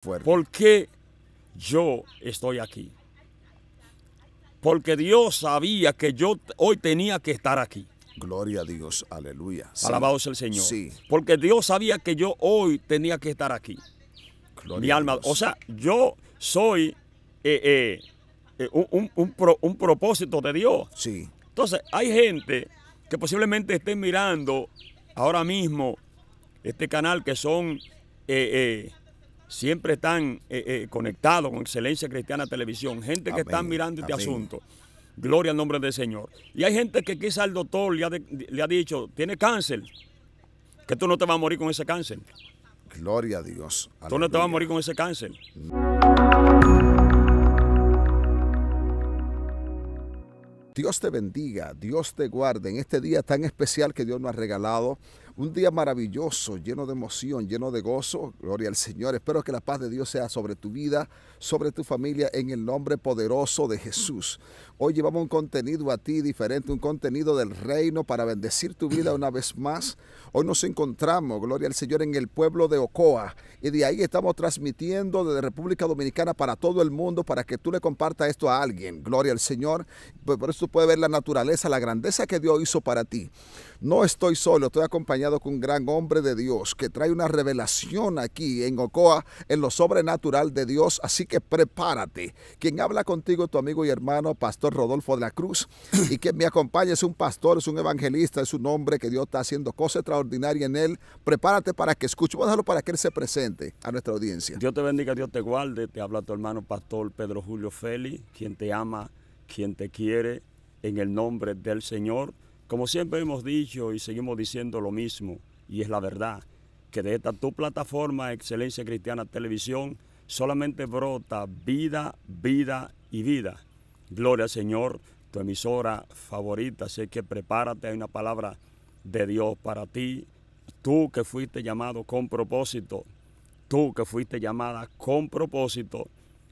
Porque ¿Por qué yo estoy aquí? Porque Dios sabía que yo hoy tenía que estar aquí. Gloria a Dios, aleluya. Alabado sea el Señor. Porque Dios sabía que yo hoy tenía que estar aquí. Mi alma. O sea, yo soy eh, eh, eh, un, propósito de Dios. Sí. Entonces, hay gente que posiblemente esté mirando ahora mismo este canal que son siempre están eh, eh, conectados con Excelencia Cristiana Televisión, gente que está mirando este asunto. Gloria al nombre del Señor. Y hay gente que quizá el doctor le ha, dicho, tiene cáncer, que tú no te vas a morir con ese cáncer. Gloria a Dios. Tú no te vas a morir con ese cáncer. Dios te bendiga, Dios te guarde en este día tan especial que Dios nos ha regalado un día maravilloso, lleno de emoción, lleno de gozo. Gloria al Señor. Espero que la paz de Dios sea sobre tu vida, sobre tu familia, en el nombre poderoso de Jesús. Hoy llevamos un contenido a ti diferente, un contenido del reino para bendecir tu vida una vez más. Hoy nos encontramos, gloria al Señor, en el pueblo de Ocoa. Y de ahí estamos transmitiendo desde República Dominicana para todo el mundo, para que tú le compartas esto a alguien. Gloria al Señor. Por eso tú puedes ver la naturaleza, la grandeza que Dios hizo para ti. No estoy solo, estoy acompañado con un gran hombre de Dios que trae una revelación aquí en Ocoa, en lo sobrenatural de Dios. Así que prepárate. Quien habla contigo, tu amigo y hermano, Pastor Rodolfo de la Cruz, y quien me acompaña es un pastor, es un evangelista, es un hombre que Dios está haciendo cosas extraordinarias en él. Prepárate para que escuche. Vamos a dejarlo para que él se presente a nuestra audiencia. Dios te bendiga, Dios te guarde. Te habla tu hermano, Pastor Pedro Julio Feli. quien te ama, quien te quiere, en el nombre del Señor. Como siempre hemos dicho y seguimos diciendo lo mismo, y es la verdad, que de esta tu plataforma Excelencia Cristiana Televisión solamente brota vida, vida y vida. Gloria al Señor, tu emisora favorita, Sé que prepárate, hay una palabra de Dios para ti, tú que fuiste llamado con propósito, tú que fuiste llamada con propósito,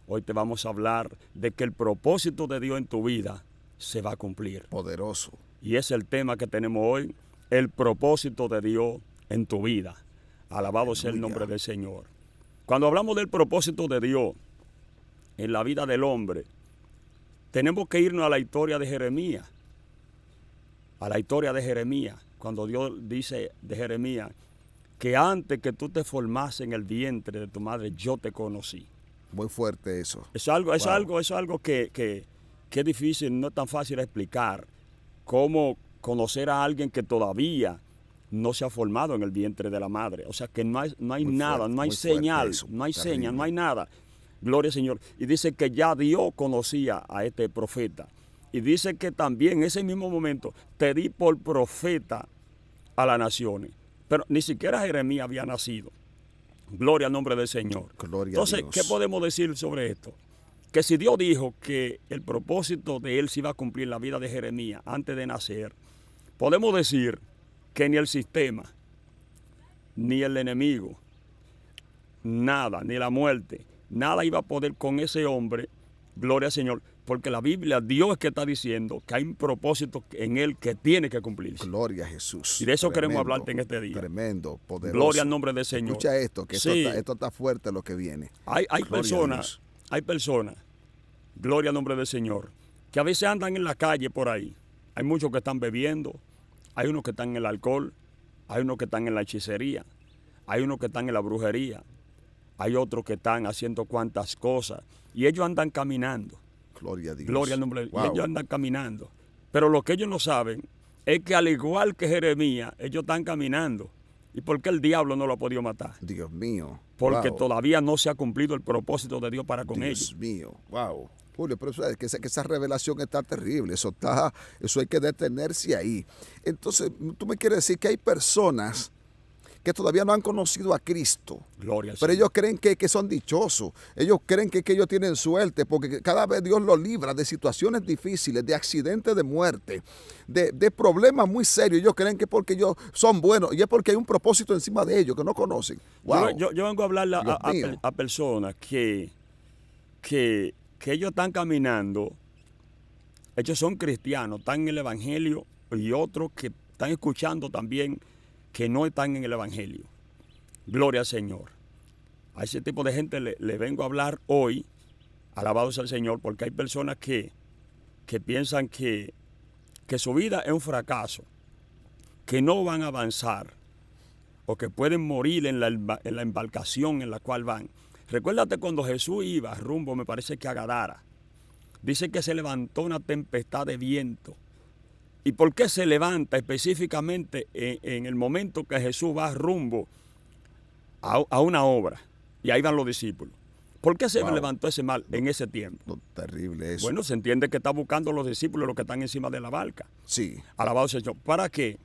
hoy te vamos a hablar de que el propósito de Dios en tu vida se va a cumplir. Poderoso. Y es el tema que tenemos hoy, el propósito de Dios en tu vida. Alabado sea el nombre del Señor. Cuando hablamos del propósito de Dios en la vida del hombre, tenemos que irnos a la historia de Jeremías. A la historia de Jeremías, cuando Dios dice de Jeremías que antes que tú te formases en el vientre de tu madre, yo te conocí. Muy fuerte eso. Es algo, es algo, es algo que, que es difícil, no es tan fácil explicar cómo conocer a alguien que todavía no se ha formado en el vientre de la madre. O sea que no hay, nada, no hay señal, no hay señal, no hay nada. Gloria al Señor. Y dice que ya Dios conocía a este profeta. Y dice que también en ese mismo momento te di por profeta a las naciones. Pero ni siquiera Jeremías había nacido. Gloria al nombre del Señor. Entonces, ¿qué podemos decir sobre esto? que si Dios dijo que el propósito de él se iba a cumplir en la vida de Jeremías antes de nacer, podemos decir que ni el sistema, ni el enemigo, nada, ni la muerte, nada iba a poder con ese hombre, gloria al Señor, porque la Biblia, Dios es que está diciendo que hay un propósito en él que tiene que cumplirse. Gloria a Jesús. Y de eso queremos hablarte en este día. Tremendo, poderoso. Gloria al nombre del Señor. Escucha esto, que esto, está, fuerte lo que viene. Hay, hay personas hay personas, gloria al nombre del Señor, que a veces andan en la calle por ahí. Hay muchos que están bebiendo, hay unos que están en el alcohol, hay unos que están en la hechicería, hay unos que están en la brujería, hay otros que están haciendo cuantas cosas. Y ellos andan caminando. Gloria a Dios. Gloria al nombre de Dios. Ellos andan caminando. Pero lo que ellos no saben es que al igual que Jeremías, ellos están caminando. ¿Y por qué el diablo no lo ha podido matar? Dios mío porque todavía no se ha cumplido el propósito de Dios para con ellos. Dios mío, wow. Julio, pero que esa, esa revelación está terrible, eso, está, eso hay que detenerse ahí. Entonces, tú me quieres decir que hay personas que todavía no han conocido a Cristo. Gloria Pero ellos creen que, son dichosos, ellos creen que, ellos tienen suerte, porque cada vez Dios los libra de situaciones difíciles, de accidentes de muerte, de, problemas muy serios. Ellos creen que porque ellos son buenos y es porque hay un propósito encima de ellos que no conocen. Yo, vengo a hablar a, personas que, que, que ellos están caminando, ellos son cristianos, están en el Evangelio y otros que están escuchando también que no están en el Evangelio. Gloria al Señor. A ese tipo de gente le, vengo a hablar hoy, alabados al Señor, porque hay personas que, piensan que, su vida es un fracaso, que no van a avanzar o que pueden morir en la, en la embarcación en la cual van. Recuérdate cuando Jesús iba rumbo, me parece que a Gadara. Dice que se levantó una tempestad de viento ¿Y por qué se levanta específicamente en, el momento que Jesús va rumbo a, una obra? Y ahí van los discípulos. ¿Por qué se levantó ese mal en ese tiempo? terrible eso. Bueno, se entiende que está buscando los discípulos, los que están encima de la barca. Sí. Alabado sea Señor. ¿Para qué?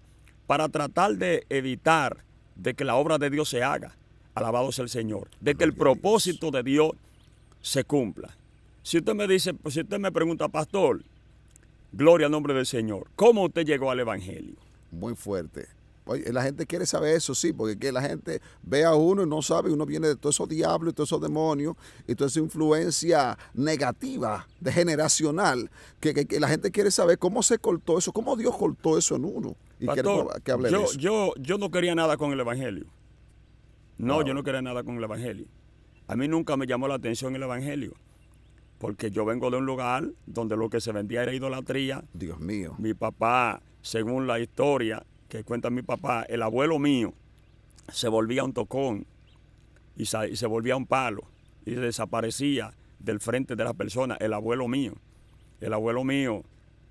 Para tratar de evitar de que la obra de Dios se haga. Alabado sea el Señor. De que el propósito de Dios se cumpla. Si usted me dice, si usted me pregunta, pastor, Gloria al nombre del Señor. ¿Cómo usted llegó al Evangelio? Muy fuerte. la gente quiere saber eso, sí, porque la gente ve a uno y no sabe, uno viene de todos esos diablos y todos esos demonios y toda esa influencia negativa, degeneracional. generacional, que, la gente quiere saber cómo se cortó eso, cómo Dios cortó eso en uno. Y que hable yo, eso. Yo, no quería nada con el Evangelio. no, yo no quería nada con el Evangelio. A mí nunca me llamó la atención el Evangelio porque yo vengo de un lugar donde lo que se vendía era idolatría. Dios mío. Mi papá, según la historia que cuenta mi papá, el abuelo mío se volvía un tocón y, se volvía un palo y desaparecía del frente de las personas, el abuelo mío. El abuelo mío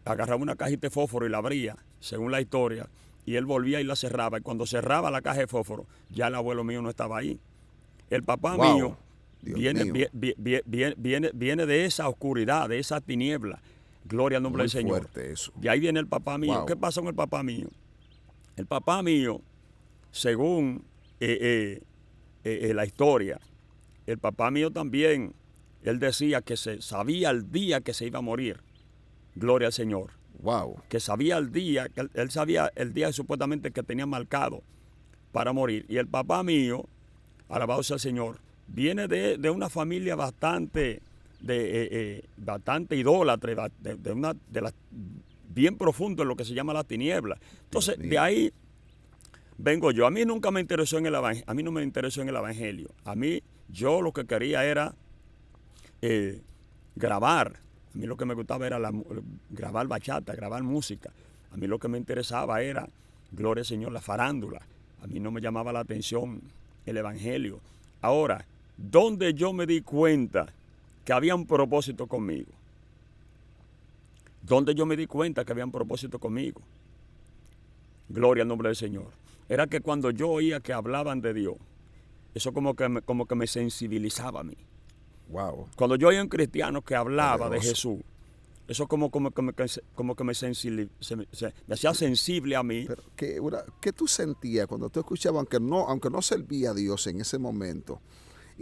agarraba una cajita de fósforo y la abría, según la historia, y él volvía y la cerraba. Y cuando cerraba la caja de fósforo, ya el abuelo mío no estaba ahí. El papá mío Viene viene, de esa oscuridad, de esa tiniebla. Gloria al nombre del Señor. Y ahí viene el papá mío. ¿Qué pasa con el papá mío? El papá mío, según eh, eh, eh, la historia, el papá mío también, él decía que se sabía el día que se iba a morir. Gloria al Señor. Wow. Que sabía el día, que él sabía el día supuestamente que tenía marcado para morir. Y el papá mío, alabado sea el Señor, viene de, una familia bastante, de, eh, eh, bastante idólatre, de, una, de las bien profundo en lo que se llama la tiniebla. Entonces, de ahí vengo yo. A mí nunca me interesó en el evangelio, a mí no me interesó en el evangelio. A mí yo lo que quería era eh, grabar. A mí lo que me gustaba era grabar bachata, grabar música. A mí lo que me interesaba era, gloria al Señor, la farándula. A mí no me llamaba la atención el evangelio. Ahora, donde yo me di cuenta que había un propósito conmigo. Donde yo me di cuenta que había un propósito conmigo. Gloria al nombre del Señor. Era que cuando yo oía que hablaban de Dios, eso como que me, como que me sensibilizaba a mí. Wow. Cuando yo oía un cristiano que hablaba de Jesús, eso como, como, que, me, hacía sensible a mí. Pero ¿qué, tú sentías cuando tú escuchabas, que no, aunque no servía a Dios en ese momento?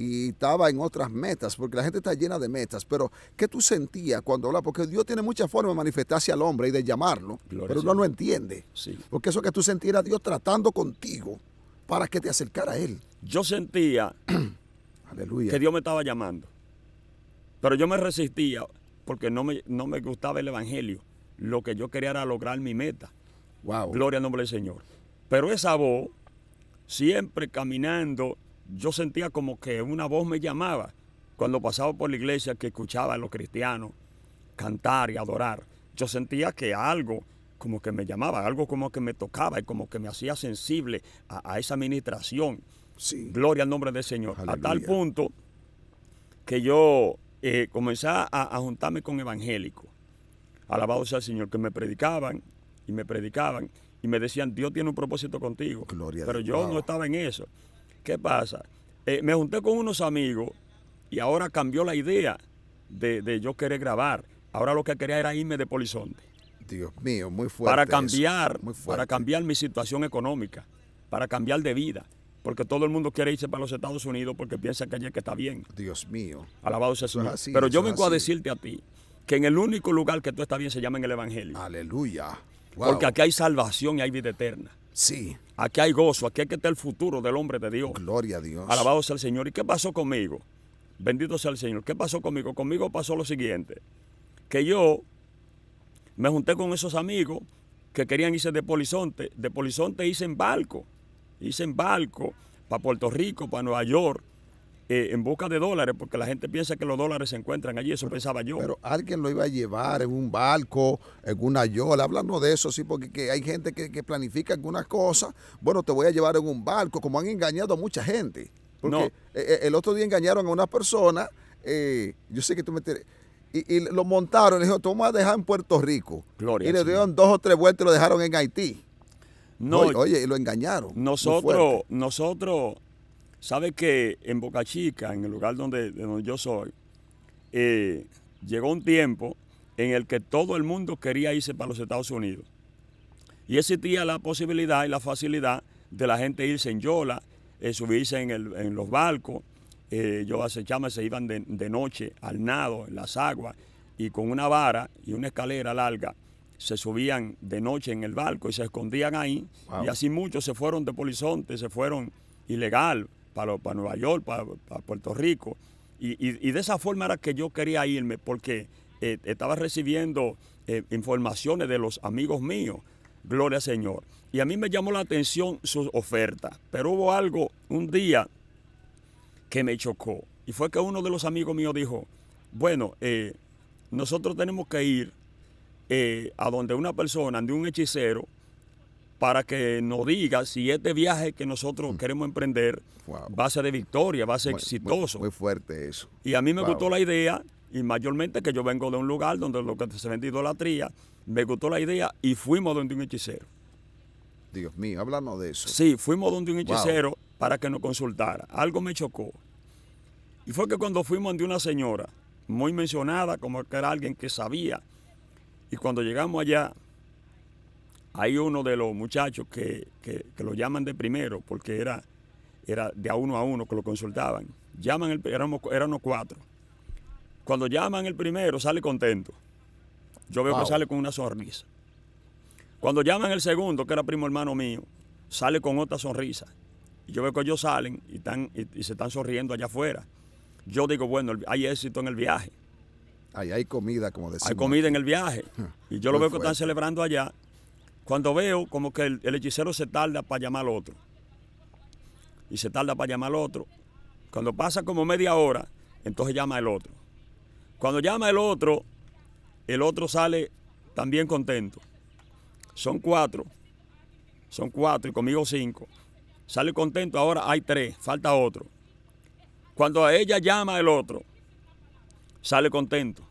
y estaba en otras metas, porque la gente está llena de metas, pero ¿qué tú sentías cuando habla Porque Dios tiene muchas formas de manifestarse al hombre y de llamarlo, pero uno no entiende. Porque eso que tú sentías Dios tratando contigo para que te acercara a Él. Yo sentía que Dios me estaba llamando, pero yo me resistía porque no me, no me gustaba el Evangelio. Lo que yo quería era lograr mi meta. Gloria al nombre del Señor. Pero esa voz, siempre caminando yo sentía como que una voz me llamaba cuando pasaba por la iglesia que escuchaba a los cristianos cantar y adorar. Yo sentía que algo como que me llamaba, algo como que me tocaba y como que me hacía sensible a, esa administración. Sí. Gloria al nombre del Señor. A tal punto que yo eh, comencé a, juntarme con evangélicos. Alabado sea el Señor, que me predicaban y me predicaban y me decían, Dios tiene un propósito contigo. Gloria pero yo no estaba en eso. ¿Qué pasa? Eh, me junté con unos amigos y ahora cambió la idea de, yo querer grabar. Ahora lo que quería era irme de Polizonte. Dios mío, muy fuerte. Para cambiar, para cambiar mi situación económica, para cambiar de vida. Porque todo el mundo quiere irse para los Estados Unidos porque piensa que allí es que está bien. Dios mío. Alabado sea Pero yo vengo a decirte a ti que en el único lugar que tú estás bien se llama en el Evangelio. Aleluya. Porque aquí hay salvación y hay vida eterna. Sí. Aquí hay gozo, aquí hay que está el futuro del hombre de Dios. Gloria a Dios. Alabado sea el Señor. ¿Y qué pasó conmigo? Bendito sea el Señor. ¿Qué pasó conmigo? Conmigo pasó lo siguiente. Que yo me junté con esos amigos que querían irse de Polizonte. De Polizonte hice en barco. Hice en barco para Puerto Rico, para Nueva York. Eh, en busca de dólares, porque la gente piensa que los dólares se encuentran allí, eso pensaba yo. Pero alguien lo iba a llevar en un barco, en una yola, hablando de eso, sí, porque hay gente que, planifica algunas cosas, bueno, te voy a llevar en un barco, como han engañado a mucha gente. Porque eh, eh, el otro día engañaron a una persona, yo sé que tú me... y, lo montaron, le dijo, tú vas a dejar en Puerto Rico. Gloria y le dieron dos o tres vueltas y lo dejaron en Haití. No, oye, y lo engañaron. Nosotros, nosotros Sabe que en Boca Chica, en el lugar donde, yo soy, eh, llegó un tiempo en el que todo el mundo quería irse para los Estados Unidos. Y existía la posibilidad y la facilidad de la gente irse en yola, eh, subirse en, los barcos. yo eh, hace se iban de, noche al nado, en las aguas, y con una vara y una escalera larga se subían de noche en el barco y se escondían ahí. Y así muchos se fueron de Polizonte, se fueron ilegal para, Nueva York, para, Puerto Rico. Y, de esa forma era que yo quería irme, porque eh, estaba recibiendo eh, informaciones de los amigos míos, gloria al Señor. Y a mí me llamó la atención su oferta, pero hubo algo un día que me chocó. Y fue que uno de los amigos míos dijo, bueno, eh, nosotros tenemos que ir a donde una persona, de un hechicero, para que nos diga si este viaje que nosotros mm. queremos emprender va a ser de victoria, va a ser exitoso. Muy, fuerte eso. Y a mí me gustó la idea, y mayormente que yo vengo de un lugar donde lo que se vende idolatría, me gustó la idea y fuimos donde un hechicero. Dios mío, háblanos de eso. Sí, fuimos donde un hechicero para que nos consultara. Algo me chocó. Y fue que cuando fuimos de una señora, muy mencionada, como que era alguien que sabía, y cuando llegamos allá, hay uno de los muchachos que, lo llaman de primero, porque era, era de a uno a uno que lo consultaban. Llaman el, éramos, cuatro. Cuando llaman el primero, sale contento. Yo veo que sale con una sonrisa. Cuando llaman el segundo, que era primo hermano mío, sale con otra sonrisa. yo veo que ellos salen y, están, y, se están sonriendo allá afuera. Yo digo, bueno, hay éxito en el viaje. Ahí hay comida, como decía. Hay comida en el viaje. y yo lo veo que están celebrando allá cuando veo como que el, hechicero se tarda para llamar al otro. Y se tarda para llamar al otro. Cuando pasa como media hora, entonces llama el otro. Cuando llama el otro, el otro sale también contento. Son cuatro. Son cuatro y conmigo cinco. Sale contento, ahora hay tres, falta otro. Cuando a ella llama el otro, sale contento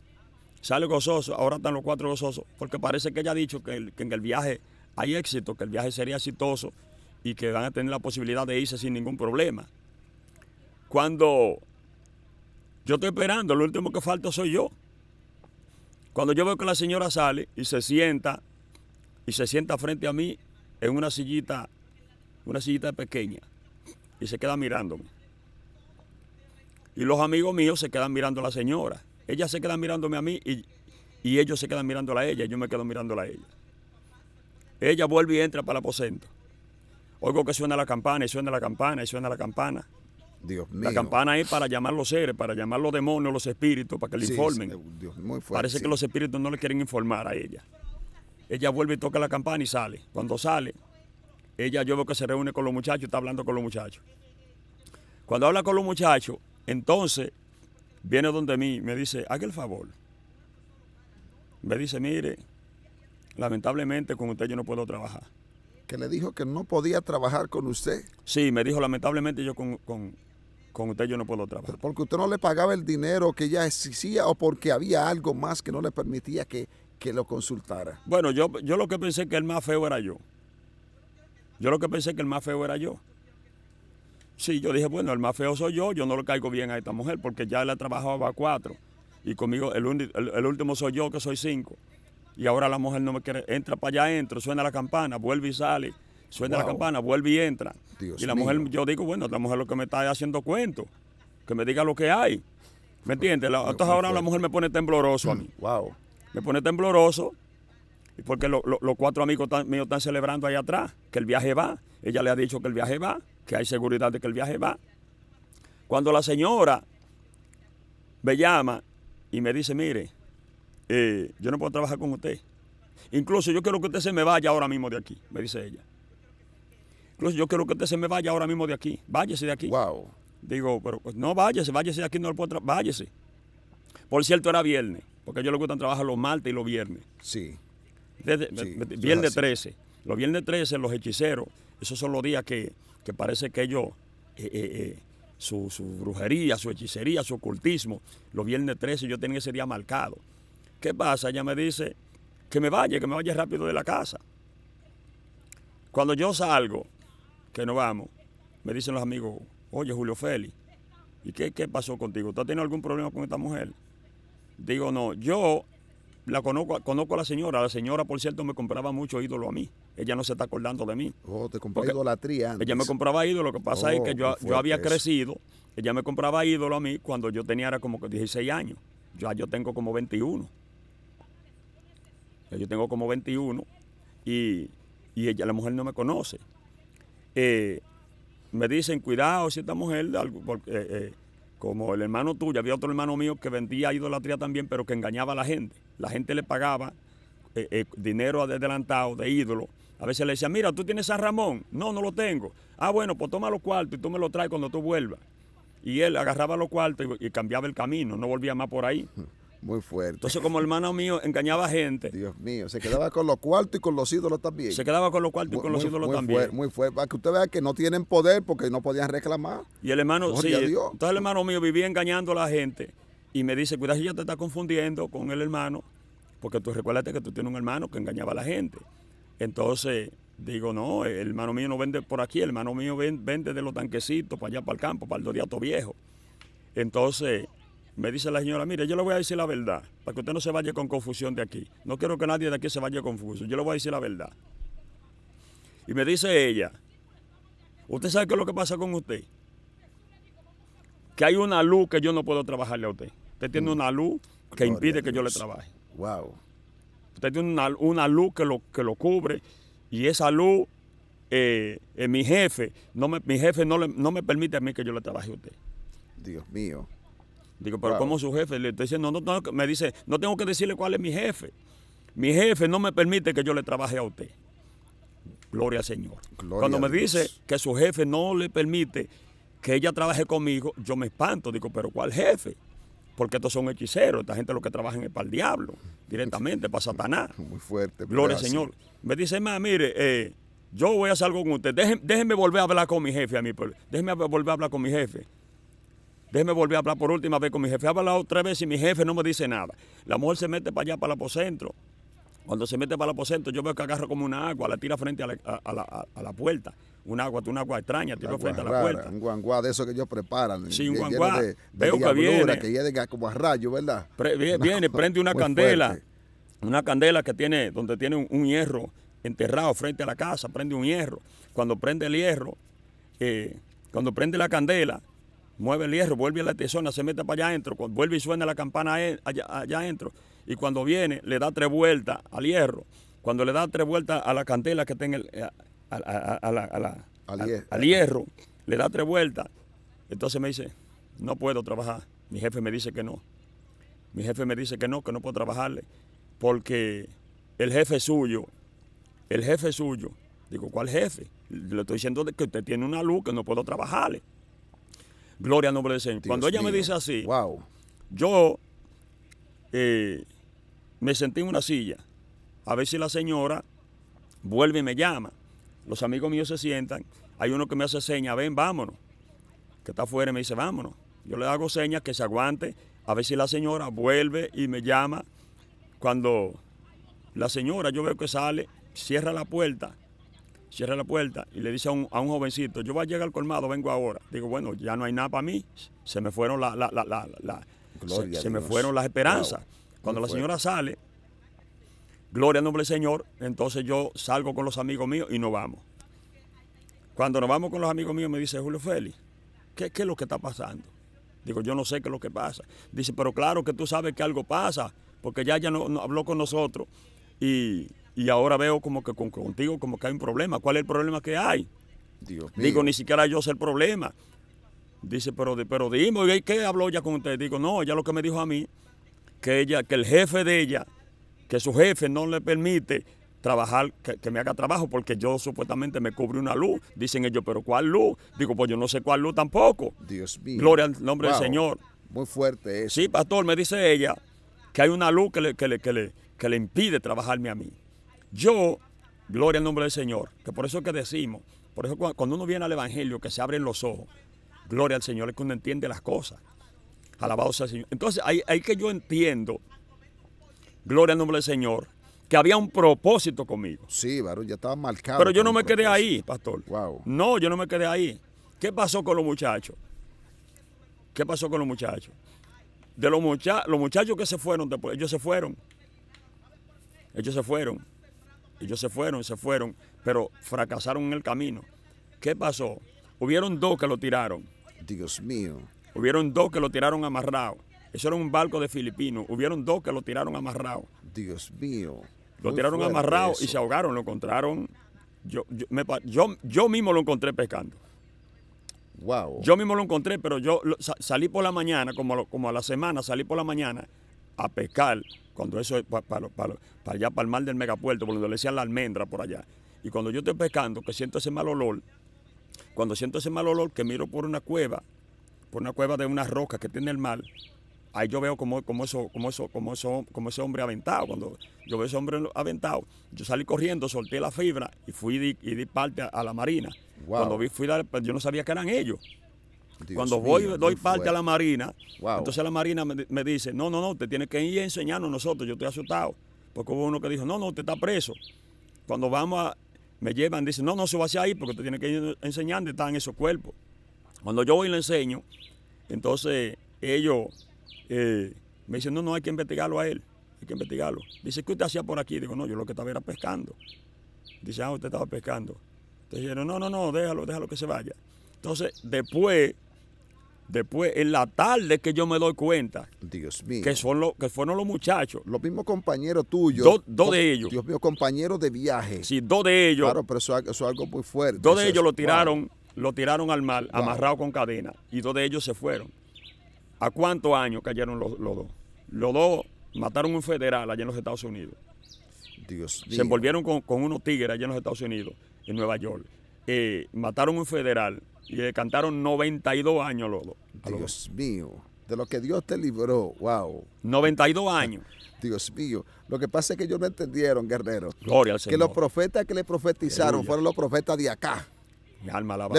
sale gozoso, ahora están los cuatro gozosos, porque parece que ella ha dicho que, en el viaje hay éxito, que el viaje sería exitoso y que van a tener la posibilidad de irse sin ningún problema. Cuando yo estoy esperando, lo último que falta soy yo. Cuando yo veo que la señora sale y se sienta, y se sienta frente a mí en una sillita, una sillita pequeña, y se queda mirándome. Y los amigos míos se quedan mirando a la señora. Ella se queda mirándome a mí y, ellos se quedan mirándola a ella y yo me quedo mirándola a ella. Ella vuelve y entra para el aposento. Oigo que suena la campana y suena la campana y suena la campana. Dios mío. La campana es para llamar los seres, para llamar los demonios, los espíritus, para que le informen. Parece que los espíritus no le quieren informar a ella. Ella vuelve y toca la campana y sale. Cuando sale, ella yo veo que se reúne con los muchachos, está hablando con los muchachos. Cuando habla con los muchachos, entonces viene donde mí, me dice, haga el favor. Me dice, mire, lamentablemente con usted yo no puedo trabajar. Que le dijo que no podía trabajar con usted. Sí, me dijo, lamentablemente yo con, con, con usted yo no puedo trabajar. porque usted no le pagaba el dinero que ya existía o porque había algo más que no le permitía que, lo consultara. Bueno, yo, yo lo que pensé que el más feo era yo. Yo lo que pensé que el más feo era yo. Sí, yo dije, bueno, el más feo soy yo, yo no le caigo bien a esta mujer porque ya la trabajaba cuatro y conmigo el, último soy yo que soy cinco. Y ahora la mujer no me quiere, entra para allá, entra, suena la campana, vuelve y sale, suena la campana, vuelve y entra. y la mujer, yo digo, bueno, esta mujer lo que me está haciendo cuento, que me diga lo que hay. ¿Me entiendes? Entonces ahora la mujer me pone tembloroso a mí. Wow. Me pone tembloroso porque los cuatro amigos míos están celebrando allá atrás, que el viaje va. Ella le ha dicho que el viaje va que hay seguridad de que el viaje va. Cuando la señora me llama y me dice, mire, eh, yo no puedo trabajar con usted. Incluso yo quiero que usted se me vaya ahora mismo de aquí, me dice ella. Incluso yo quiero que usted se me vaya ahora mismo de aquí. Váyase de aquí. Wow. Digo, pero pues, no váyase, váyase de aquí, no lo puedo váyase. Por cierto, era viernes, porque a ellos les gustan trabajar los martes y los viernes. Sí. sí viernes 13. Los viernes 13, los hechiceros, esos son los días que, que parece que ellos, eh, eh, eh, su, brujería, su hechicería, su ocultismo, los viernes 13 yo tenía ese día marcado. ¿Qué pasa? Ella me dice que me vaya, que me vaya rápido de la casa. Cuando yo salgo, que no vamos, me dicen los amigos, oye Julio Félix, ¿y qué, qué pasó contigo? ¿Tú has tenido algún problema con esta mujer? Digo, no, yo la conozco, conozco a la señora. La señora, por cierto, me compraba mucho ídolo a mí. Ella no se está acordando de mí. Oh, te compraba idolatría Ella me compraba ídolo. Lo que pasa es que oh, yo, había crecido. Ella me compraba ídolo a mí cuando yo tenía era como 16 años. Ya yo tengo como 21. yo tengo como 21 y, ella, la mujer no me conoce. Eh, me dicen, cuidado si esta mujer, porque, eh, eh, como el hermano tuyo, había otro hermano mío que vendía idolatría también, pero que engañaba a la gente. La gente le pagaba eh, eh, dinero adelantado de ídolo. A veces le decían, mira, tú tienes San Ramón. No, no lo tengo. Ah, bueno, pues toma los cuartos y tú me los traes cuando tú vuelvas. Y él agarraba los cuartos y cambiaba el camino, no volvía más por ahí. Muy fuerte. Entonces, como hermano mío engañaba gente. Dios mío, se quedaba con los cuartos y con los ídolos también. Se quedaba con los cuartos y con los ídolos muy también. Fuerte, muy fuerte. Para que usted vea que no tienen poder porque no podían reclamar. Y el hermano, sí. Entonces, el hermano mío vivía engañando a la gente y me dice: Cuidado, ya te estás confundiendo con el hermano, porque tú recuérdate que tú tienes un hermano que engañaba a la gente. Entonces, digo, no, el hermano mío no vende por aquí, el hermano mío vende de los tanquecitos para allá, para el campo, para el Doriato Viejo. Entonces me dice la señora, mire, yo le voy a decir la verdad, para que usted no se vaya con confusión de aquí. No quiero que nadie de aquí se vaya confuso, yo le voy a decir la verdad. Y me dice ella, ¿usted sabe qué es lo que pasa con usted? Que hay una luz que yo no puedo trabajarle a usted. Usted tiene mm. una luz que impide que yo le trabaje. Wow. Usted tiene una, luz que lo, que lo cubre y esa luz eh, mi jefe, no mi jefe no, no me permite a mí que yo le trabaje a usted. Dios mío. Digo, pero como ¿cómo su jefe? Le diciendo no, no, no, me dice, no tengo que decirle cuál es mi jefe. Mi jefe no me permite que yo le trabaje a usted. Gloria al Señor. Cuando me dice que su jefe no le permite que ella trabaje conmigo, yo me espanto. Digo, pero ¿cuál jefe? Porque estos son hechiceros. Esta gente lo que trabaja es para el diablo, directamente, para Satanás. Muy fuerte. Pues, Gloria al Señor. Me dice, mire, eh, yo voy a hacer algo con usted. Déjenme, volver a hablar con mi jefe, a mí. Pues. déjeme volver a hablar con mi jefe. Déjeme volver a hablar por última vez con mi jefe. He hablado tres veces y mi jefe no me dice nada. La mujer se mete para allá, para el apocentro. Cuando se mete para el aposento yo veo que agarra como una agua, la tira frente a la, puerta. Un agua, una agua extraña, tira frente a la puerta. Un guanguá de eso que ellos preparan. Sí, un guanguá. veo que viene. Que llega como a rayo, ¿verdad? viene, prende una candela. Una candela que tiene, donde tiene un, hierro enterrado frente a la casa, prende un hierro. Cuando prende el hierro, eh, cuando prende la candela, mueve el hierro, vuelve a la tesona, se mete para allá adentro, vuelve y suena la campana allá, adentro. Y cuando viene, le da tres vueltas al hierro. Cuando le da tres vueltas a la cantela que tenga eh, al, hierro, le da tres vueltas. Entonces me dice, no puedo trabajar. Mi jefe me dice que no. Mi jefe me dice que no, que no puedo trabajarle. Porque el jefe suyo, el jefe suyo. Digo, ¿cuál jefe? Le estoy diciendo que usted tiene una luz que no puedo trabajarle. Gloria al nombre del Señor. Cuando ella me dice así, wow. yo eh, me sentí en una silla. A ver si la señora vuelve y me llama. Los amigos míos se sientan. Hay uno que me hace seña, ven, vámonos. Que está afuera y me dice, vámonos. Yo le hago señas que se aguante. A ver si la señora vuelve y me llama. Cuando la señora, yo veo que sale, cierra la puerta cierra la puerta y le dice a un, jovencito, yo voy a llegar al colmado, vengo ahora. Digo, bueno, ya no hay nada para mí, se me fueron se, me fueron las esperanzas. Cuando la señora sale, gloria al nombre del Señor, entonces yo salgo con los amigos míos y nos vamos. Cuando nos vamos con los amigos míos me dice Julio Félix, ¿qué, es lo que está pasando? Digo, yo no sé qué es lo que pasa. Dice, pero claro que tú sabes que algo pasa, porque ya ya no, no habló con nosotros y y ahora veo como que contigo como que hay un problema. ¿Cuál es el problema que hay? Dios Digo, ni siquiera yo sé el problema. Dice, pero, pero dime, ¿y qué habló ella con usted? Digo, no, ella lo que me dijo a mí, que ella, que el jefe de ella, que su jefe no le permite trabajar, que, me haga trabajo, porque yo supuestamente me cubre una luz. Dicen ellos, pero ¿cuál luz? Digo, pues yo no sé cuál luz tampoco. Dios mío. Gloria al nombre del Señor. Muy fuerte eso. Sí, pastor, me dice ella que hay una luz que le, que le impide trabajarme a mí. Yo, gloria al nombre del Señor, que por eso que decimos, por eso cuando uno viene al Evangelio, que se abren los ojos, gloria al Señor, es que uno entiende las cosas. Alabado sea el Señor. Entonces, ahí, que yo entiendo, gloria al nombre del Señor, que había un propósito conmigo. Sí, varón, ya estaba marcado. Pero yo no me quedé ahí, pastor. No, yo no me quedé ahí. ¿Qué pasó con los muchachos? ¿Qué pasó con los muchachos? De los, mucha los muchachos que se fueron, después, ellos se fueron. Ellos se fueron. Ellos se fueron, se fueron, pero fracasaron en el camino. ¿Qué pasó? Hubieron dos que lo tiraron. Dios mío. Hubieron dos que lo tiraron amarrado. Eso era un barco de filipinos. Hubieron dos que lo tiraron amarrado. Dios mío. Lo tiraron amarrado y se ahogaron. Lo encontraron. Yo, yo, yo, yo, mismo lo encontré pescando. Wow. Yo mismo lo encontré, pero yo salí por la mañana, como, como a la semana, salí por la mañana a pescar cuando eso para, allá, para el mar del megapuerto, por donde le decían la almendra por allá. Y cuando yo estoy pescando, que siento ese mal olor, cuando siento ese mal olor, que miro por una cueva, por una cueva de una roca que tiene el mar, ahí yo veo como, como, eso, como, eso, como, eso, como ese hombre aventado. Cuando yo veo ese hombre aventado, yo salí corriendo, solté la fibra y fui y di parte a, la marina. Cuando vi, fui, pues yo no sabía que eran ellos. Cuando voy, doy parte a la Marina, entonces la Marina me, dice, no, no, no, te tiene que ir a enseñarnos nosotros, yo estoy asustado. Porque hubo uno que dijo, no, no, te está preso. Cuando vamos a, me llevan, dicen, no, no se va hacia ahí porque te tiene que ir enseñando, están en esos cuerpos. Cuando yo voy y le enseño, entonces ellos eh, me dicen, no, no, hay que investigarlo a él, hay que investigarlo. Dice, ¿qué usted hacía por aquí? Digo, no, yo lo que estaba era pescando. Dice, ah, usted estaba pescando. Entonces dijeron, no, no, no, déjalo, déjalo que se vaya. Entonces, después Después, en la tarde que yo me doy cuenta. Dios mío. Que, son que fueron los muchachos. Los mismos compañeros tuyos. Dos de ellos. Dios mío, compañeros de viaje. Sí, dos de ellos. Claro, pero eso, es algo muy fuerte. Dos de ellos lo tiraron, lo tiraron al mar, amarrado con cadena. Y dos de ellos se fueron. ¿A cuántos años cayeron los, dos? Los dos mataron un federal allá en los Estados Unidos. Dios mío. Se envolvieron con, unos tigres allá en los Estados Unidos, en Nueva York. Eh, mataron un federal y cantaron 92 años los Dios mío, de lo que Dios te libró, wow. 92 años. Dios mío, lo que pasa es que ellos no entendieron, guerrero. Gloria al Señor. Que los profetas que le profetizaron fueron los profetas de acá. Mi alma la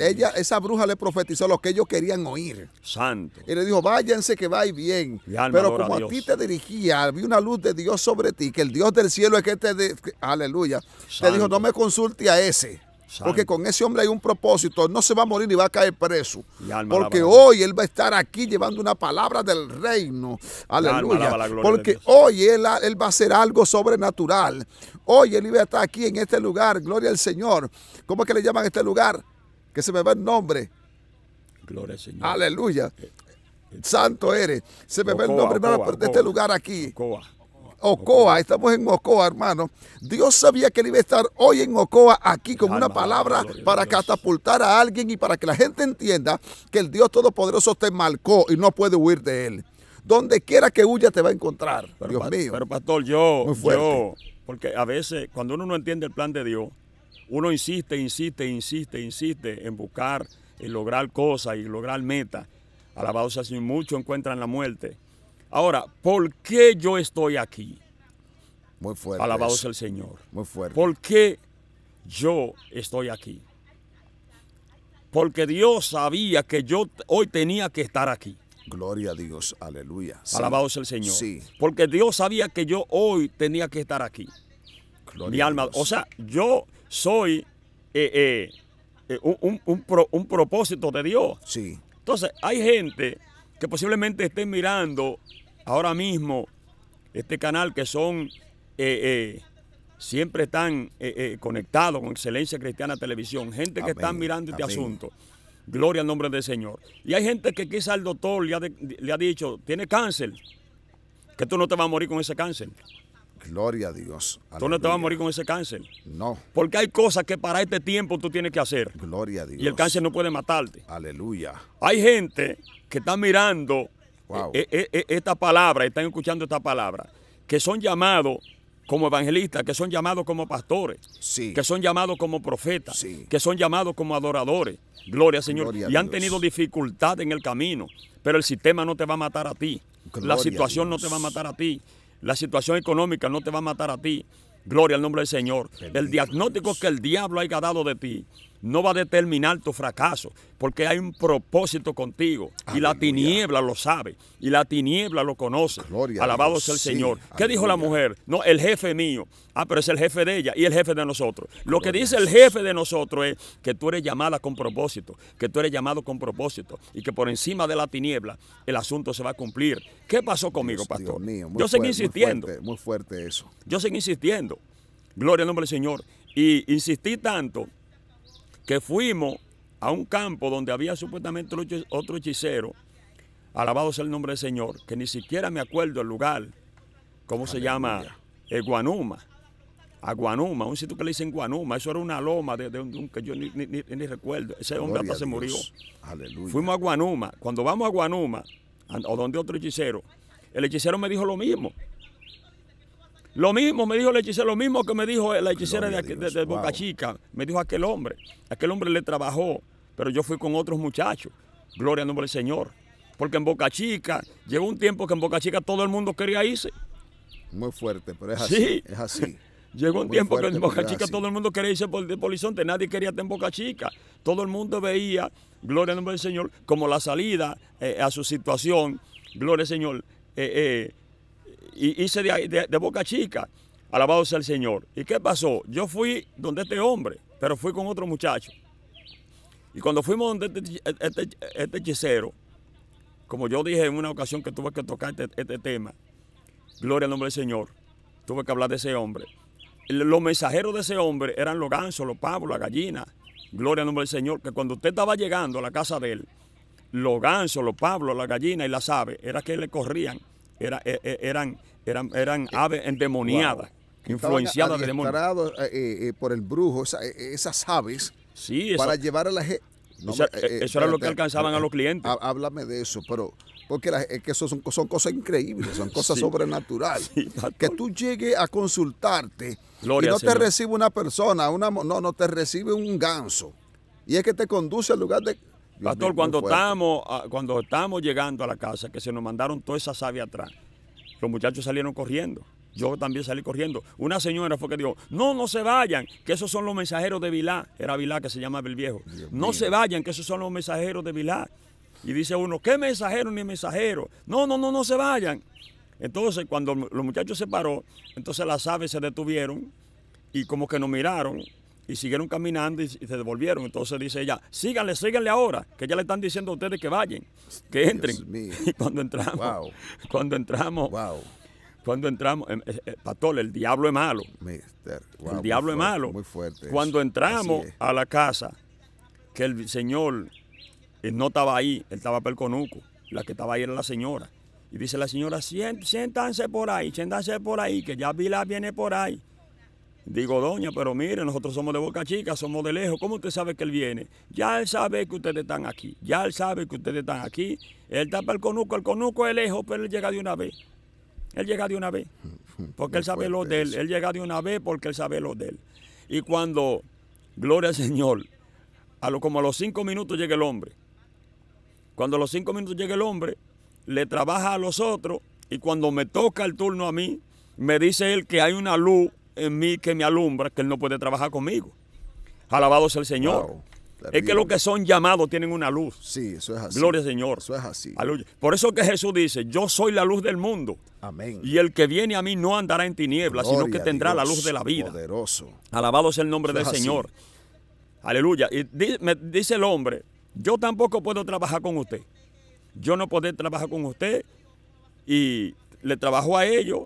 ella, esa bruja le profetizó lo que ellos querían oír. Santo. Y le dijo, váyanse que va bien. Pero como a, ti te dirigía, vi una luz de Dios sobre ti, que el Dios del cielo es que te... Aleluya. Le Te dijo, no me consulte a ese. Porque con ese hombre hay un propósito. No se va a morir ni va a caer preso. Porque hoy él va a estar aquí llevando una palabra del reino. Aleluya. Porque hoy él, va a hacer algo sobrenatural. Hoy él iba a estar aquí en este lugar. Gloria al Señor. ¿Cómo es que le llaman este lugar? Que se me va el nombre. Gloria al Señor. Aleluya. Eh, eh, Santo eres. Se me va el nombre, de este lugar aquí. Coa. Ocoa, estamos en Ocoa, hermano. Dios sabía que él iba a estar hoy en Ocoa aquí con una palabra para catapultar a alguien y para que la gente entienda que el Dios Todopoderoso te marcó y no puede huir de él. Donde quiera que huya te va a encontrar. Pero, Dios mío. Pero pastor, yo, yo, porque a veces cuando uno no entiende el plan de Dios, uno insiste, insiste, insiste, insiste en buscar, en lograr cosas y lograr metas. sea así mucho encuentran la muerte. Ahora, ¿por qué yo estoy aquí? Muy fuerte. Alabado sea el Señor. Muy fuerte. ¿Por qué yo estoy aquí? Porque Dios sabía que yo hoy tenía que estar aquí. Gloria a Dios, aleluya. Alabado sea el Señor. Sí. Porque Dios sabía que yo hoy tenía que estar aquí. Gloria Mi alma, o sea, yo soy eh, eh, eh, un, un, propósito de Dios. Sí. Entonces, hay gente que posiblemente esté mirando ahora mismo este canal que son eh, eh, siempre están eh, conectados con Excelencia Cristiana Televisión, gente que está mirando este asunto. Gloria al nombre del Señor. Y hay gente que quizá el doctor le ha, dicho, tiene cáncer, que tú no te vas a morir con ese cáncer. Gloria a Dios. Tú no te vas a morir con ese cáncer. No. Porque hay cosas que para este tiempo tú tienes que hacer. Gloria a Dios. Y el cáncer no puede matarte. Aleluya. Hay gente que está mirando e, e, e, esta palabra, están escuchando esta palabra, que son llamados como evangelistas, que son llamados como pastores, que son llamados como profetas, que son llamados como adoradores. Gloria al Señor. y han tenido dificultad en el camino, pero el sistema no te va a matar a ti. la situación no te va a matar a ti. La situación económica no te va a matar a ti. Gloria al nombre del Señor. el diagnóstico que el diablo haya dado de ti no va a determinar tu fracaso, porque hay un propósito contigo. Y la tiniebla lo sabe, y la tiniebla lo conoce. Alabado sea el Señor. ¿Qué dijo la mujer? No, el jefe mío. Ah, pero es el jefe de ella y el jefe de nosotros. Lo que dice el jefe de nosotros es que tú eres llamada con propósito, que tú eres llamado con propósito, y que por encima de la tiniebla el asunto se va a cumplir. ¿Qué pasó conmigo, pastor? Yo seguí insistiendo. Muy fuerte, muy fuerte eso. Yo seguí insistiendo. Gloria al nombre del Señor. Y insistí tanto que fuimos a un campo donde había supuestamente otro hechicero, alabado sea el nombre del Señor, que ni siquiera me acuerdo el lugar, ¿cómo se llama? El eh, Guanuma. A Guanuma, un sitio que le dicen Guanuma, eso era una loma de, que yo ni, recuerdo. Ese hombre hasta se murió. Fuimos a Guanuma. Cuando vamos a Guanuma, o donde otro hechicero, el hechicero me dijo lo mismo. Lo mismo me dijo la hechicera, lo mismo que me dijo la hechicera de, Boca Chica, me dijo aquel hombre. Aquel hombre le trabajó, pero yo fui con otros muchachos. Gloria al nombre del Señor. Porque en Boca Chica, llegó un tiempo que en Boca Chica todo el mundo quería irse. Muy fuerte, pero es así. Sí. Es así. Llegó un tiempo que en Boca Chica todo el mundo quería irse por, el Polizonte, nadie quería estar en Boca Chica. Todo el mundo veía, gloria al nombre del Señor, como la salida eh, a su situación, gloria al Señor, eh, eh, y hice de, boca chica. Alabado sea el Señor. ¿Y qué pasó? Yo fui donde este hombre, pero fui con otro muchacho. Y cuando fuimos donde este, este, este, este, hechicero, como yo dije en una ocasión que tuve que tocar este, este, tema, gloria al nombre del Señor, tuve que hablar de ese hombre. Los mensajeros de ese hombre eran los gansos, los pavos, la gallina Gloria al nombre del Señor, que cuando usted estaba llegando a la casa de él, los gansos, los pavos, la gallina y las aves, era que le corrían e, e, eran, eran, eran eh, aves endemoniadas, influenciadas eh, eh, por el brujo, e, esas aves, para llevar a la gente. eso, era lo que alcanzaban a los clientes. Háblame de eso, pero porque es que eso son, cosas increíbles, son cosas sobrenaturales. que tú llegues a consultarte y no te recibe una persona, una, no, no te recibe un ganso. Y es que te conduce al lugar de, Pastor, cuando estamos, ah, cuando estamos llegando a la casa, que se nos mandaron toda esa savia atrás, los muchachos salieron corriendo. Yo también salí corriendo. Una señora fue que dijo, no, no se vayan, que esos son los mensajeros de Vilá. Era Vilá que se llamaba el viejo. no se vayan, que esos son los mensajeros de Vilá. Y dice uno, ¿qué mensajero ni mensajero? No, no, no, no se vayan. Entonces, cuando los muchachos se paró, entonces las aves se detuvieron y como que nos miraron y siguieron caminando y, se devolvieron. Entonces dice ella, síganle, síganle ahora, que ya le están diciendo a ustedes que vayan, que entren. Y cuando entramos, cuando entramos, cuando entramos, em, eh, eh, pastor, el diablo es malo. el diablo es malo. Muy fuerte. Cuando entramos a la casa, que el señor eh, no estaba ahí, él estaba perconuco. La que estaba ahí era la señora. Y dice la señora, siéntanse por ahí, siéntanse por ahí, que ya Vila viene por ahí. Digo, doña, pero mire, nosotros somos de Boca Chica, somos de lejos, ¿cómo usted sabe que él viene? Ya él sabe que ustedes están aquí, ya él sabe que ustedes están aquí. Él tapa el conuco, el conuco es lejos, pero él llega de una vez. Él llega de una vez, porque él sabe lo de él, él llega de una vez porque él sabe lo de él. Y cuando, gloria al Señor, a lo, como a los cinco minutos llega el hombre. Cuando a los cinco minutos llega el hombre, le trabaja a los otros y cuando me toca el turno a mí, me dice él que hay una luz en mí que me alumbra que él no puede trabajar conmigo. Alabado sea el Señor. es que los que son llamados tienen una luz. Sí, eso es así. Gloria al Señor. Eso es así. Por eso que Jesús dice, yo soy la luz del mundo. Amén. Y el que viene a mí no andará en tinieblas, sino que tendrá la luz de la vida. Poderoso. Alabado sea el nombre del Señor. Aleluya. Y me dice el hombre, yo tampoco puedo trabajar con usted. Yo no puedo trabajar con usted. Y le trabajo a ellos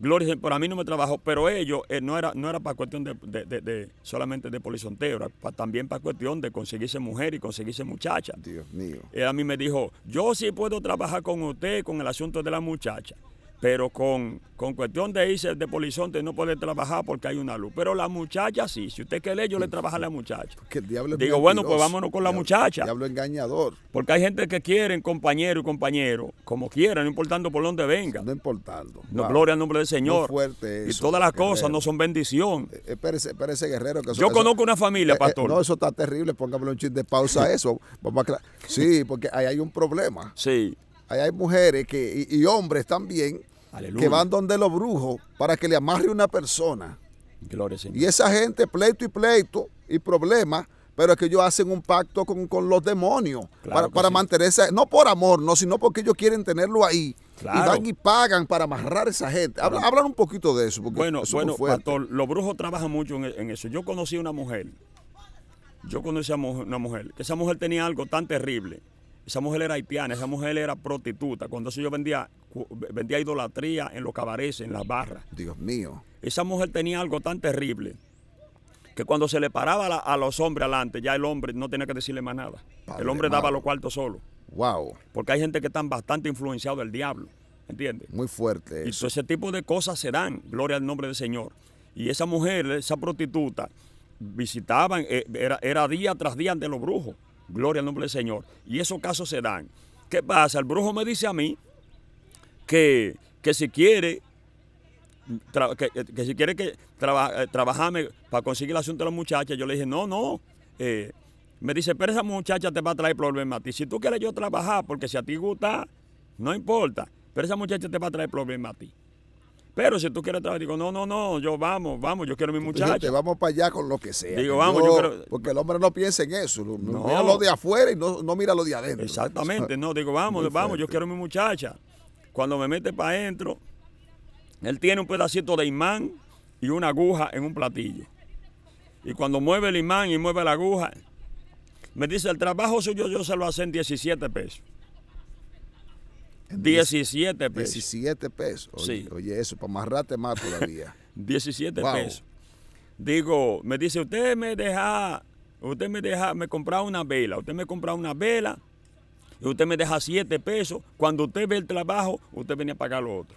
Gloria a mí no me trabajó, pero ellos eh, no era no era para cuestión de, solamente de polizonteo, era también para cuestión de conseguirse mujer y conseguirse muchacha. Dios mío. Él a mí me dijo, yo sí puedo trabajar con usted con el asunto de la muchacha, pero con, con cuestión de irse de polizonte no puede trabajar porque hay una luz. Pero la muchacha sí, si usted quiere, yo le trabaja a la muchacha. Digo, bueno, pues vámonos con la muchacha. Diablo engañador. Porque hay gente que quieren compañero y compañero, como quieran no importando por dónde venga. No importando. No, Gloria al nombre del Señor. fuerte y todas las cosas no son bendición. Eh, eh, espérese, espérese, guerrero. Que yo conozco una familia, eh, pastor. no, eso está terrible. Póngame un chiste de pausa a eso. sí, porque ahí hay un problema. Sí. Ahí hay mujeres que, y hombres también que van donde los brujos para que le amarre una persona. Y esa gente, pleito y pleito y problemas, pero es que ellos hacen un pacto con, los demonios para, para esa... mantenerse, no por amor, no, sino porque ellos quieren tenerlo ahí. Y van y pagan para amarrar a esa gente. Habla, hablan un poquito de eso. bueno, bueno, pastor, los brujos trabajan mucho en, eso. Yo conocí a una mujer, yo conocí a una mujer, que esa mujer tenía algo tan terrible esa mujer era haitiana, esa mujer era prostituta. Cuando eso yo vendía, vendía idolatría en los cabarets, en las barras. Dios mío. Esa mujer tenía algo tan terrible que cuando se le paraba a, los hombres adelante, ya el hombre no tenía que decirle más nada. el hombre daba los cuartos solo. Wow. Porque hay gente que está bastante influenciado del diablo. ¿Entiendes? Muy fuerte. Y ese tipo de cosas se dan. Gloria al nombre del Señor. Y esa mujer, esa prostituta, visitaban, eh, era, era día tras día ante los brujos. Gloria al nombre del Señor. Y esos casos se dan. ¿Qué pasa? El brujo me dice a mí que, que si quiere que, si quiere que eh, trabajarme para conseguir el asunto de la muchacha, yo le dije, no, no. Eh, me dice, pero esa muchacha te va a traer problemas a ti. Si tú quieres yo trabajar, porque si a ti gusta, no importa. Pero esa muchacha te va a traer problemas a ti. Pero si tú quieres trabajar, digo, no, no, no, yo vamos, vamos, yo quiero mi muchacha. vamos para allá con lo que sea. Digo, vamos, yo, quiero... Porque el hombre no piensa en eso. Mira lo de afuera y no, mira lo de adentro. Exactamente, no, digo, vamos, vamos, yo quiero mi muchacha. Cuando me mete para adentro, él tiene un pedacito de imán y una aguja en un platillo. Y cuando mueve el imán y mueve la aguja, me dice, el trabajo suyo yo se lo hacen 17 pesos. 17 pesos. 17 pesos. Oye, oye eso, para amarrarte más todavía. 17 pesos. Digo, me dice, usted me deja, usted me deja, me compra una vela, usted me compra una vela y usted me deja 7 pesos. Cuando usted ve el trabajo, usted venía a pagar lo otro.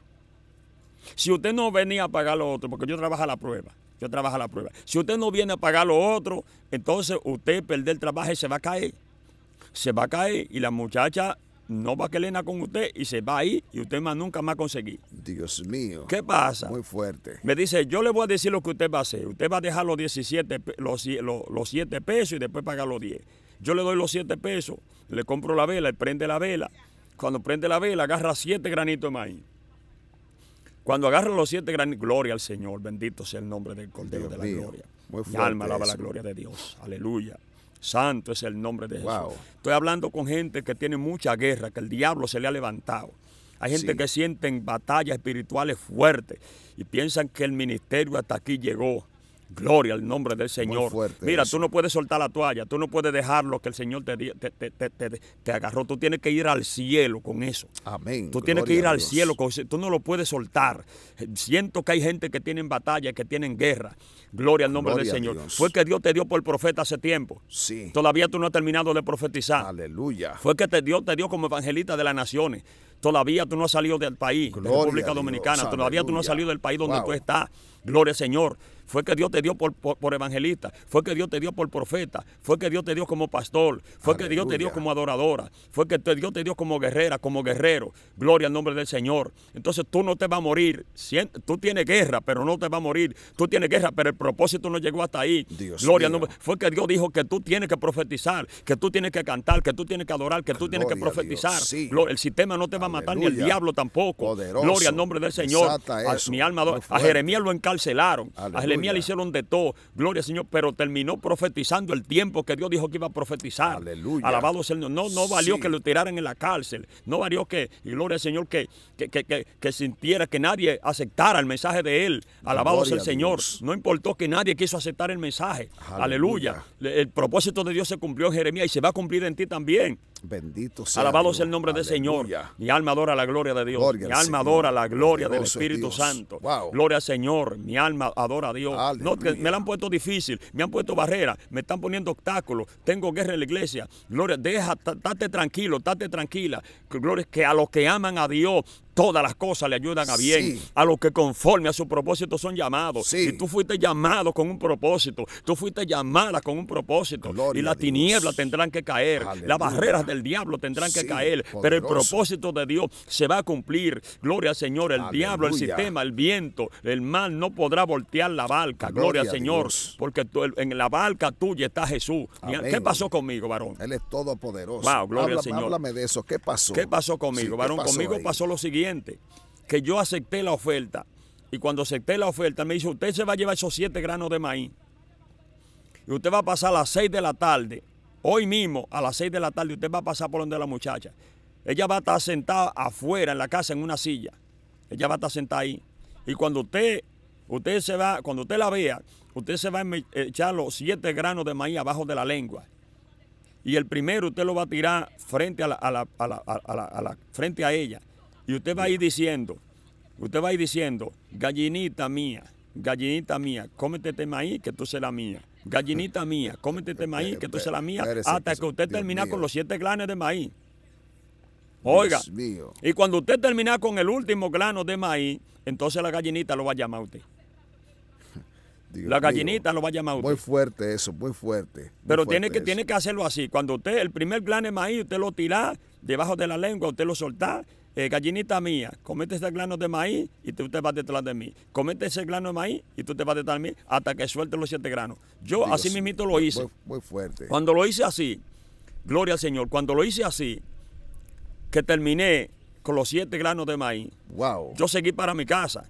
Si usted no venía a pagar lo otro, porque yo trabajo la prueba, yo trabajo a la prueba. Si usted no viene a pagar lo otro, entonces usted perder el trabajo y se va a caer. Se va a caer y la muchacha no va nada con usted y se va ahí y usted más nunca más conseguir. Dios mío. ¿Qué pasa? Muy fuerte. Me dice, yo le voy a decir lo que usted va a hacer. Usted va a dejar los 17, los, los, pesos y después pagar los 10. Yo le doy los siete pesos, le compro la vela, y prende la vela. Cuando prende la vela, agarra siete granitos de maíz. Cuando agarra los siete granitos, gloria al Señor, bendito sea el nombre del Cordero de la Gloria. Gloria. Mi alma alaba la gloria de Dios. Aleluya. Santo es el nombre de Jesús. Estoy hablando con gente que tiene mucha guerra, que el diablo se le ha levantado. Hay gente que sienten batallas espirituales fuertes y piensan que el ministerio hasta aquí llegó. Gloria al nombre del Señor. Mira, tú no puedes soltar la toalla, tú no puedes dejar lo que el Señor te, te, agarró. Tú tienes que ir al cielo con eso. Amén. Tú tienes que ir al cielo con eso. Tú no lo puedes soltar. Eh, siento que hay gente que tiene batalla, que tienen guerra. Gloria al nombre del Señor. Fue que Dios te dio por profeta hace tiempo. Sí. Todavía tú no has terminado de profetizar. Aleluya. Fue que Dios te dio como evangelista de las naciones. Todavía tú no has salido del país, República Dominicana. Todavía tú no has salido del país donde tú estás. Gloria al Señor fue que Dios te dio por, por, evangelista, fue que Dios te dio por profeta, fue que Dios te dio como pastor, fue que Dios te dio como adoradora, fue que Dios te dio como guerrera, como guerrero. Gloria al nombre del Señor. Entonces tú no te vas a morir. Tú tienes guerra, pero no te vas a morir. Tú tienes guerra, pero el propósito no llegó hasta ahí. Gloria al nombre. Fue que Dios dijo que tú tienes que profetizar, que tú tienes que cantar, que tú tienes que adorar, que tú tienes que profetizar. El sistema no te va a matar ni el diablo tampoco. Gloria al nombre del Señor. A, mi alma, a Jeremías lo encarcelaron. Jeremías le hicieron de todo, gloria al Señor, pero terminó profetizando el tiempo que Dios dijo que iba a profetizar. Aleluya. Alabado sea el No, no valió que lo tiraran en la cárcel, no valió que, y gloria al Señor, que, que, sintiera que nadie aceptara el mensaje de él. Alabado el Señor. No importó que nadie quiso aceptar el mensaje. Aleluya. El propósito de Dios se cumplió en Jeremías y se va a cumplir en ti también. Bendito sea. Alabado sea el nombre del Señor. Mi alma adora la gloria de Dios. mi alma adora la gloria del Espíritu Santo. Gloria al Señor. Mi alma adora a Dios. me la han puesto difícil, me han puesto barreras, me están poniendo obstáculos. Tengo guerra en la iglesia. Gloria, deja, estate tranquilo, estate tranquila. Gloria, que a los que aman a Dios, todas las cosas le ayudan a bien. A los que conforme a su propósito son llamados. Y tú fuiste llamado con un propósito. Tú fuiste llamada con un propósito. y las tinieblas tendrán que caer. Las barreras del diablo tendrán que caer. Pero el propósito de Dios se va a cumplir. Gloria al Señor. El diablo, el sistema, el viento, el mal no podrá voltear la barca. Gloria, al Señor. Porque en la barca tuya está Jesús. ¿Qué pasó conmigo, varón? Él es todopoderoso. Wow, gloria al Señor. Háblame de eso. ¿Qué pasó? ¿Qué pasó conmigo, varón? conmigo pasó lo siguiente que yo acepté la oferta. Y cuando acepté la oferta, me dice, usted se va a llevar esos siete granos de maíz. Y usted va a pasar a las seis de la tarde, hoy mismo a las seis de la tarde, usted va a pasar por donde la muchacha. Ella va a estar sentada afuera en la casa en una silla. Ella va a estar sentada ahí. Y cuando usted, usted se va, cuando usted la vea, usted se va a echar los siete granos de maíz abajo de la lengua. Y el primero usted lo va a tirar frente a la frente a ella. Y usted va a ir diciendo, usted va a ir diciendo, gallinita mía, gallinita mía, cómete este maíz que tú serás la mía. Gallinita mía, cómete este maíz que tú serás la mía. Hasta que usted termina con los siete glanes de maíz. Oiga, y cuando usted termina con el último grano de maíz, entonces la gallinita lo va a llamar a usted. la gallinita lo va a llamar usted. Muy fuerte eso, muy fuerte. Pero tiene, que, tiene que hacerlo así. Cuando usted, el primer grano de maíz, usted lo tira debajo de la lengua, usted lo solta eh, gallinita mía, comete ese grano de maíz y tú te vas detrás de mí. Comete ese grano de maíz y tú te vas detrás de mí hasta que suelte los siete granos. Yo así mismito lo hice. Muy, fuerte. Cuando lo hice así, gloria al Señor, cuando lo hice así, que terminé con los siete granos de maíz, wow. yo seguí para mi casa.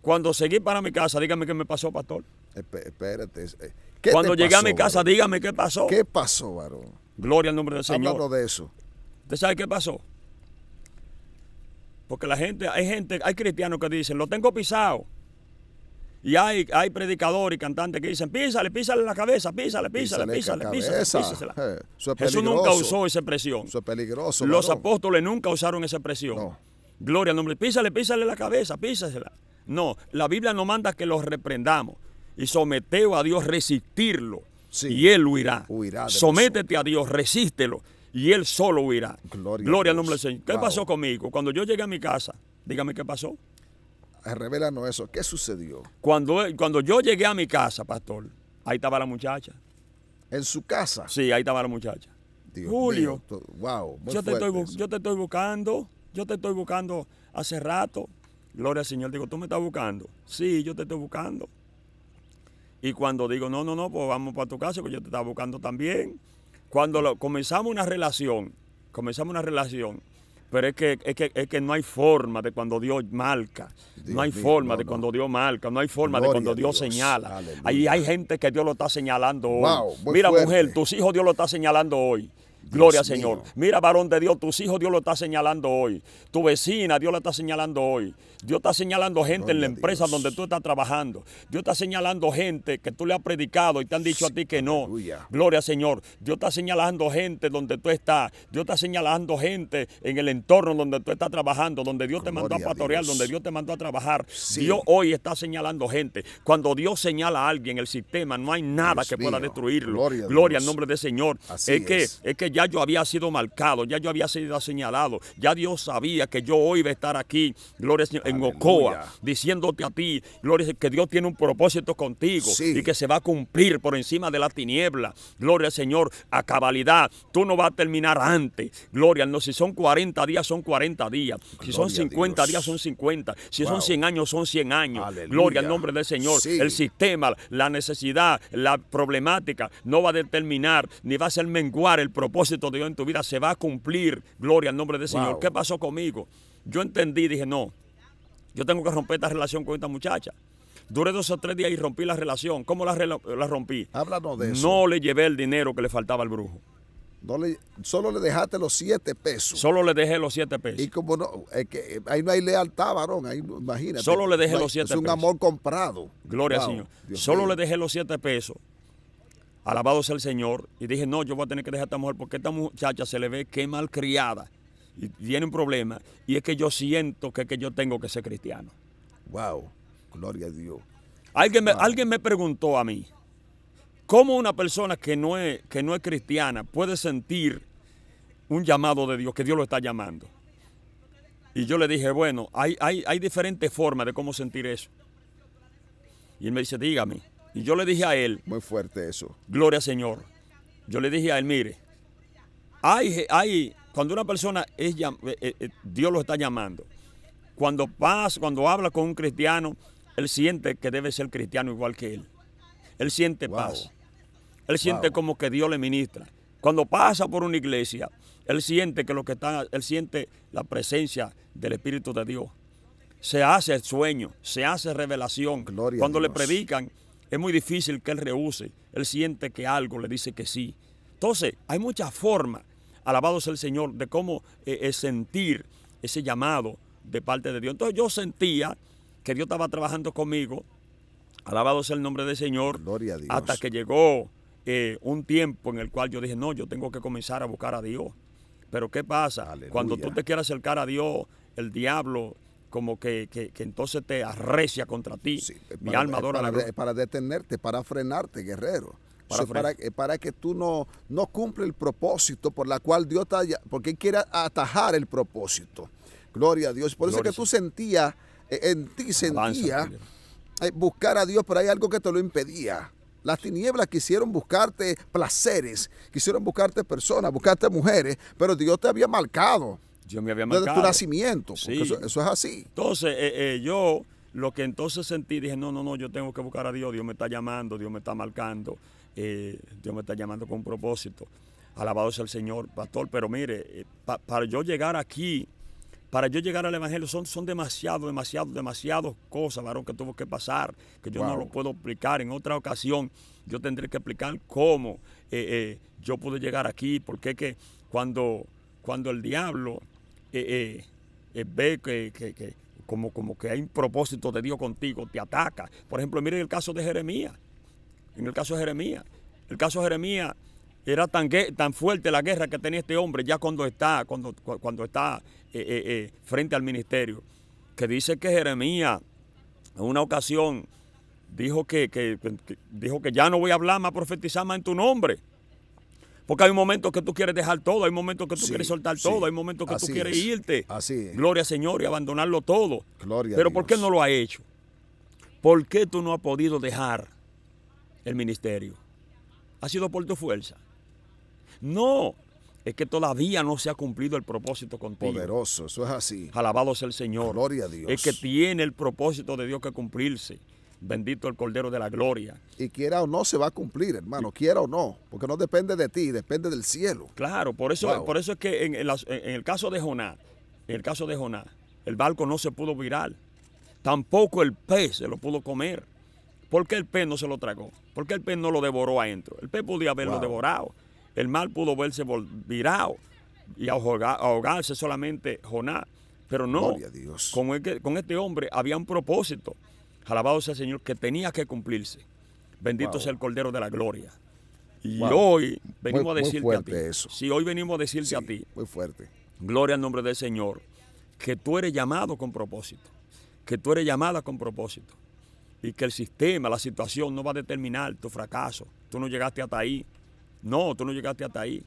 Cuando seguí para mi casa, dígame qué me pasó, pastor. Espérate. Eh, cuando llegué a mi casa, dígame qué pasó. ¿Qué pasó, varón? Gloria al nombre del Señor. Hablando de eso. ¿Usted sabe qué pasó? Porque la gente, hay gente, hay cristianos que dicen, lo tengo pisado. Y hay, predicadores y cantantes que dicen, písale, písale la cabeza, písale, písale, písale, písale, eh, eso Jesús nunca usó esa presión. Eso es peligroso. Los apóstoles nunca usaron esa presión. Gloria al nombre. Písale, písale la cabeza, písasela. No, la Biblia no manda que los reprendamos. Y someteo a Dios resistirlo. y él huirá. Sométete a Dios, resístelo y él solo huirá. Gloria, al nombre del Señor. ¿Qué pasó conmigo? Cuando yo llegué a mi casa, dígame qué pasó. Eh, revélanos eso, ¿qué sucedió? Cuando, eh, cuando yo llegué a mi casa, pastor, ahí estaba la muchacha. ¿En su casa? Sí, ahí estaba la muchacha. Julio, wow, yo, te estoy, yo te estoy buscando, yo te estoy buscando hace rato. Gloria al Señor, digo, ¿tú me estás buscando? Sí, yo te estoy buscando. Y cuando digo, no, no, no, pues vamos para tu casa, pues yo te estaba buscando también cuando comenzamos una relación, comenzamos una relación, pero es que, es que, es que no hay forma de cuando Dios marca, no hay forma de cuando Dios marca, no hay forma de cuando Dios, señala. hay, gente que Dios lo está señalando hoy. Mira, mujer, tus hijos Dios lo está señalando hoy. Gloria Señor. Mira, varón de Dios, tus hijos Dios lo está señalando hoy. Tu vecina Dios la está señalando hoy. Dios está señalando gente en la empresa donde tú estás trabajando. Dios está señalando gente que tú le has predicado y te han dicho a ti que no. Gloria Señor. Dios está señalando gente donde tú estás. Dios está señalando gente en el entorno donde tú estás trabajando, donde Dios te mandó a pastorear, donde Dios te mandó a trabajar. Dios hoy está señalando gente. Cuando Dios señala a alguien, el sistema, no hay nada que pueda destruirlo. Gloria, al nombre del Señor. que, es que ya ya yo había sido marcado, ya yo había sido señalado, ya Dios sabía que yo hoy iba a estar aquí, gloria en Ocoa, diciéndote a ti, gloria que Dios tiene un propósito contigo y que se va a cumplir por encima de la tiniebla, gloria al Señor, a cabalidad, tú no vas a terminar antes, gloria, no, si son 40 días, son 40 días, si son 50 días, son 50, si son 100 años, son 100 años, gloria al nombre del Señor, el sistema, la necesidad, la problemática, no va a determinar ni va a ser menguar el propósito de Dios en tu vida se va a cumplir. Gloria al nombre de Señor. ¿Qué pasó conmigo? Yo entendí, dije, no, yo tengo que romper esta relación con esta muchacha. Duré dos o tres días y rompí la relación. ¿Cómo la, la rompí? Háblanos de eso. No le llevé el dinero que le faltaba al brujo. solo le dejaste los siete pesos. Solo le dejé los siete pesos. Y como no, es que eh, ahí no hay lealtad, varón, ahí imagínate. Solo le dejé los siete pesos. Es un amor comprado. Gloria al Señor. solo le dejé los siete pesos alabado sea el Señor, y dije, no, yo voy a tener que dejar a esta mujer porque esta muchacha se le ve que mal criada y tiene un problema, y es que yo siento que, yo tengo que ser cristiano. Wow, gloria a Dios. Alguien me, alguien me preguntó a mí, ¿cómo una persona que no, es, que no es cristiana puede sentir un llamado de Dios, que Dios lo está llamando? Y yo le dije, bueno, hay, hay, hay diferentes formas de cómo sentir eso. Y él me dice, dígame. Y yo le dije a él. Muy fuerte eso. Gloria al Señor. Yo le dije a él, mire, hay, cuando una persona es eh, eh, eh, Dios lo está llamando. Cuando pasa, cuando habla con un cristiano, él siente que debe ser cristiano igual que él. Él siente paz. Él siente como que Dios le ministra. Cuando pasa por una iglesia, él siente que lo que está, él siente la presencia del Espíritu de Dios. Se hace el sueño, se hace revelación. Cuando le predican, es muy difícil que él rehúse. Él siente que algo le dice que sí. Entonces, hay muchas formas, alabado sea el Señor, de cómo es eh, eh, sentir ese llamado de parte de Dios. Entonces, yo sentía que Dios estaba trabajando conmigo, alabado sea el nombre del Señor, Gloria a Dios. hasta que llegó eh, un tiempo en el cual yo dije, no, yo tengo que comenzar a buscar a Dios. Pero ¿qué pasa? Cuando tú te quieres acercar a Dios, el diablo como que, entonces te arrecia contra ti. Mi alma adora para, para detenerte, para frenarte, guerrero. Para, para, que tú no, no cumples el propósito por la cual Dios te haya, porque Él quiere atajar el propósito. Gloria a Dios. Por eso que tú sentías, eh, en ti sentía eh, buscar a Dios, pero hay algo que te lo impedía. Las tinieblas quisieron buscarte placeres, quisieron buscarte personas, buscarte mujeres, pero Dios te había marcado. Yo me había marcado. tu nacimiento, eso, es así. Entonces, eh, eh, yo lo que entonces sentí, dije, no, no, no, yo tengo que buscar a Dios, Dios me está llamando, Dios me está marcando, eh, Dios me está llamando con un propósito. Alabado sea el Señor, pastor, pero mire, para yo llegar aquí, para yo llegar al Evangelio son, son demasiado, demasiado, demasiadas cosas, varón, que tuvo que pasar, que yo no lo puedo explicar. En otra ocasión yo tendré que explicar cómo yo pude llegar aquí, porque es que cuando, cuando el diablo eh, eh, ve que, que como, como, que hay un propósito de Dios contigo, te ataca. Por ejemplo, miren el caso de Jeremías. En el caso de Jeremías. El caso de Jeremías era tan, tan fuerte la guerra que tenía este hombre ya cuando está, cuando, cuando está eh, frente al ministerio. Que dice que Jeremías en una ocasión dijo que, dijo que ya no voy a hablar más, profetizar más en tu nombre. Porque hay momentos que tú quieres dejar todo, hay momentos que tú quieres soltar todo, hay momentos que tú quieres irte. Así es. Gloria Señor y abandonarlo todo. Gloria Pero ¿por qué no lo ha hecho? ¿Por qué tú no has podido dejar el ministerio? ¿Ha sido por tu fuerza? No, es que todavía no se ha cumplido el propósito contigo. Poderoso, eso es así. Alabado sea el Señor. Gloria a Dios. Es que tiene el propósito de Dios que cumplirse. Bendito el Cordero de la Gloria. Y quiera o no se va a cumplir, hermano, quiera o no, porque no depende de ti, depende del cielo. Claro, por eso, por eso es que en, el caso de Jonás, en el caso de Jonás, el barco no se pudo virar. Tampoco el pez se lo pudo comer. ¿Por qué el pez no se lo tragó? porque el pez no lo devoró adentro? El pez podía haberlo devorado. El mar pudo verse virado y ahogarse solamente Jonás. Pero no, con este hombre había un propósito. Alabado sea el Señor, que tenía que cumplirse. Bendito sea el Cordero de la Gloria. Y hoy venimos a decirte a ti. hoy venimos a decirte a ti. Muy fuerte. Gloria al nombre del Señor. Que tú eres llamado con propósito. Que tú eres llamada con propósito. Y que el sistema, la situación no va a determinar tu fracaso. Tú no llegaste hasta ahí. No, tú no llegaste hasta ahí.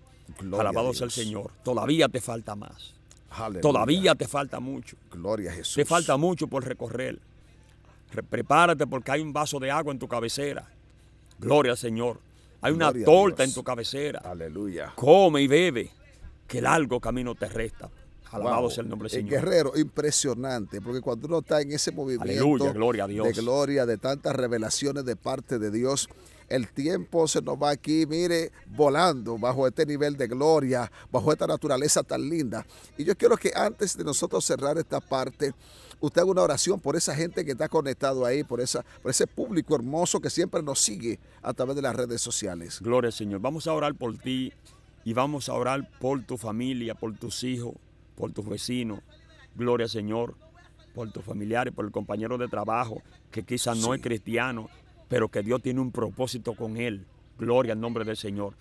Alabado sea el Señor. Todavía te falta más. Todavía te falta mucho. Gloria a Jesús. Te falta mucho por recorrer. Prepárate porque hay un vaso de agua en tu cabecera. Gloria al Señor. Hay una torta en tu cabecera. Aleluya. Come y bebe, que largo camino te resta. Alabado sea el nombre del Señor. guerrero, impresionante, porque cuando uno está en ese movimiento de gloria, de tantas revelaciones de parte de Dios, el tiempo se nos va aquí, mire, volando bajo este nivel de gloria, bajo esta naturaleza tan linda. Y yo quiero que antes de nosotros cerrar esta parte, usted haga una oración por esa gente que está conectado ahí, por, esa, por ese público hermoso que siempre nos sigue a través de las redes sociales. Gloria al Señor. Vamos a orar por ti y vamos a orar por tu familia, por tus hijos, por tus vecinos. Gloria al Señor, por tus familiares, por el compañero de trabajo que quizás no es cristiano, pero que Dios tiene un propósito con él. Gloria al nombre del Señor.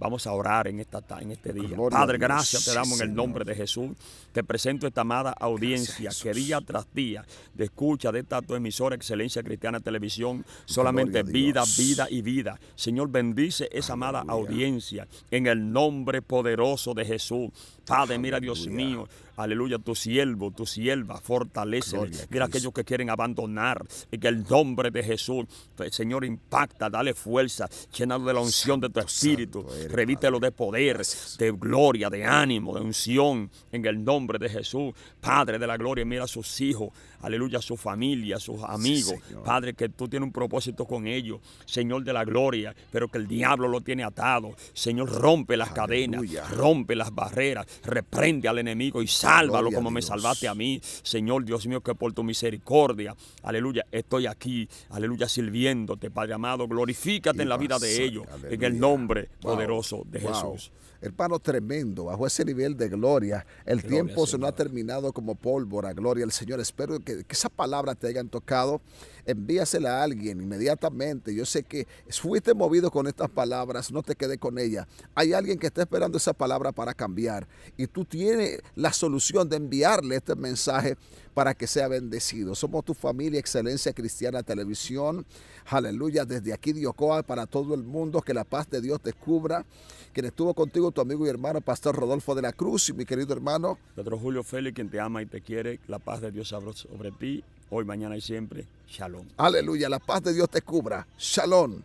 Vamos a orar en, esta, en este día. Padre, gracias te damos en el nombre de Jesús. Te presento esta amada audiencia que día tras día de escucha de esta tu emisora Excelencia Cristiana Televisión. Solamente vida, vida y vida. Señor, bendice esa amada audiencia en el nombre poderoso de Jesús. Padre, mira Dios mío, Aleluya, tu siervo, tu sierva, fortalece Mira aquellos que quieren abandonar. En el nombre de Jesús, Señor, impacta, dale fuerza, llenado de la unción de tu espíritu, revítelo de poder, de gloria, de ánimo, de unción. En el nombre de Jesús, Padre de la gloria, mira a sus hijos, aleluya, a su familia, a sus amigos. Padre, que tú tienes un propósito con ellos, Señor de la gloria, pero que el diablo lo tiene atado. Señor, rompe las cadenas, rompe las barreras, reprende al enemigo y sal Sálvalo como me salvaste a mí, Señor Dios mío, que por tu misericordia, aleluya, estoy aquí, aleluya, sirviéndote, Padre amado. Glorifícate en la vida de ellos, en el nombre poderoso de Jesús. Hermano, tremendo, bajo ese nivel de gloria, el tiempo se no ha terminado como pólvora, gloria al Señor. Espero que, que esa palabra te hayan tocado envíasela a alguien inmediatamente. Yo sé que fuiste movido con estas palabras, no te quedé con ella. Hay alguien que está esperando esa palabra para cambiar y tú tienes la solución de enviarle este mensaje para que sea bendecido. Somos tu familia, Excelencia Cristiana Televisión. Aleluya, desde aquí Diocoa, para todo el mundo, que la paz de Dios te cubra. Quien estuvo contigo, tu amigo y hermano, Pastor Rodolfo de la Cruz y mi querido hermano. Pedro Julio Félix, quien te ama y te quiere, la paz de Dios abra sobre ti hoy, mañana y siempre. Shalom. Aleluya, la paz de Dios te cubra. Shalom.